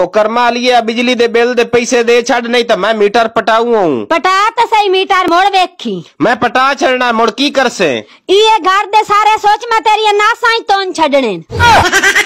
ओ कर्मा लिए बिजली दे बिल दे पैसे दे छड़ नहीं तो मैं मीटर पटाऊ पटा तो सही मीटर मोड़ वेखी मैं पटा छड़ना मुड़ की कर से ये घर दे सारे सोच मैं तेरी नासा ही तोन छड़ने